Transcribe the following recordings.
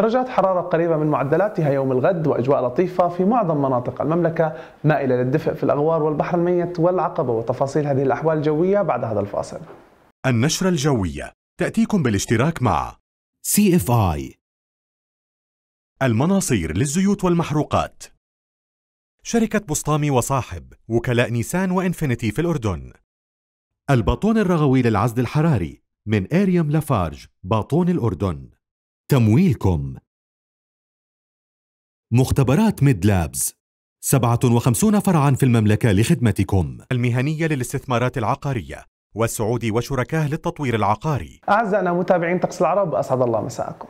درجات حرارة قريبة من معدلاتها يوم الغد وأجواء لطيفة في معظم مناطق المملكة مائلة للدفء في الأغوار والبحر الميت والعقبة وتفاصيل هذه الأحوال الجوية بعد هذا الفاصل النشرة الجوية تأتيكم بالاشتراك مع سي اف اي المناصير للزيوت والمحروقات شركة بسطامي وصاحب وكلاء نيسان وإنفينيتي في الأردن الباطون الرغوي للعزل الحراري من إيريم لافارج باطون الأردن تمويلكم مختبرات ميد لابز 57 فرعا في المملكة لخدمتكم المهنية للاستثمارات العقارية والسعودي وشركاه للتطوير العقاري أعزائنا متابعين طقس العرب أسعد الله مساءكم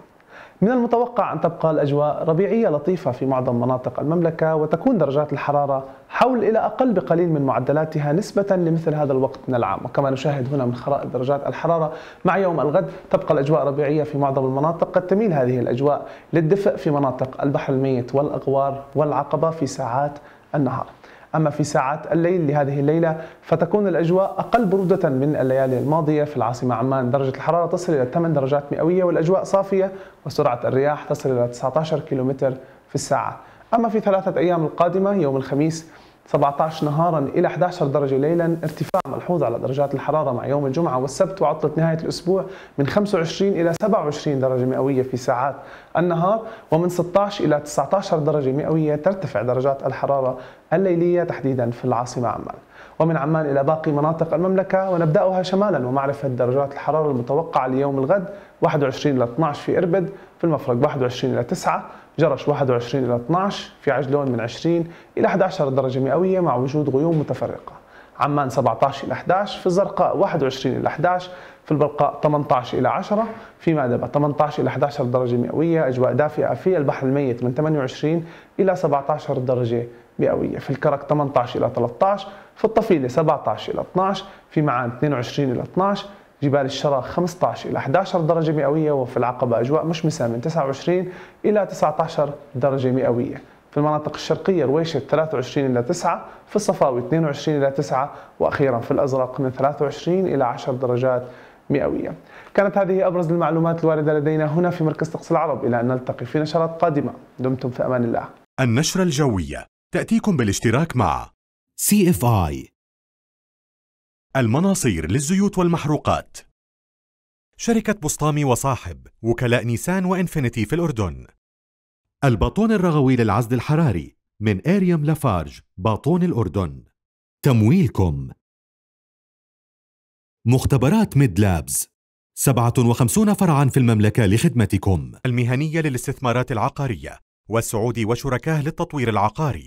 من المتوقع أن تبقى الأجواء ربيعية لطيفة في معظم مناطق المملكة وتكون درجات الحرارة حول إلى أقل بقليل من معدلاتها نسبة لمثل هذا الوقت من العام وكما نشاهد هنا من خرائط درجات الحرارة مع يوم الغد تبقى الأجواء ربيعية في معظم المناطق قد تميل هذه الأجواء للدفء في مناطق البحر الميت والأغوار والعقبة في ساعات النهار أما في ساعات الليل لهذه الليلة فتكون الأجواء أقل برودة من الليالي الماضية في العاصمة عمان درجة الحرارة تصل إلى 8 درجات مئوية والأجواء صافية وسرعة الرياح تصل إلى 19 كيلومتر في الساعة أما في ثلاثة أيام القادمة يوم الخميس 17 نهارا إلى 11 درجة ليلا ارتفاع ملحوظ على درجات الحرارة مع يوم الجمعة والسبت وعطلة نهاية الأسبوع من 25 إلى 27 درجة مئوية في ساعات النهار ومن 16 إلى 19 درجة مئوية ترتفع درجات الحرارة الليلية تحديدا في العاصمة عمان ومن عمان إلى باقي مناطق المملكة ونبدأها شمالا ومعرفة درجات الحرارة المتوقعة ليوم الغد 21 إلى 12 في إربد في المفرق 21 إلى 9 جرش 21 إلى 12 في عجلون من 20 إلى 11 درجة مئوية مع وجود غيوم متفرقة عمان 17 إلى 11 في الزرقاء 21 إلى 11 في البلقاء 18 إلى 10 في مأدبة 18 إلى 11 درجة مئوية أجواء دافئة في البحر الميت من 28 إلى 17 درجة مئوية في الكرك 18 إلى 13 في الطفيلة 17 إلى 12 في معان 22 إلى 12 جبال الشرا 15 إلى 11 درجة مئوية وفي العقبة أجواء مشمسة من 29 إلى 19 درجة مئوية في المناطق الشرقية رويشة 23 إلى 9 في الصفاوي 22 إلى 9 وأخيرا في الأزرق من 23 إلى 10 درجات مئوية كانت هذه أبرز المعلومات الواردة لدينا هنا في مركز طقس العرب إلى أن نلتقي في نشرات قادمة دمتم في أمان الله النشرة الجوية تأتيكم بالاشتراك مع CFI المناصير للزيوت والمحروقات شركة بسطامي وصاحب وكلاء نيسان وإنفينيتي في الأردن الباطون الرغوي للعزل الحراري من آريام لافارج باطون الأردن تمويلكم مختبرات ميد لابز 57 فرعا في المملكة لخدمتكم المهنية للاستثمارات العقارية والسعودي وشركاه للتطوير العقاري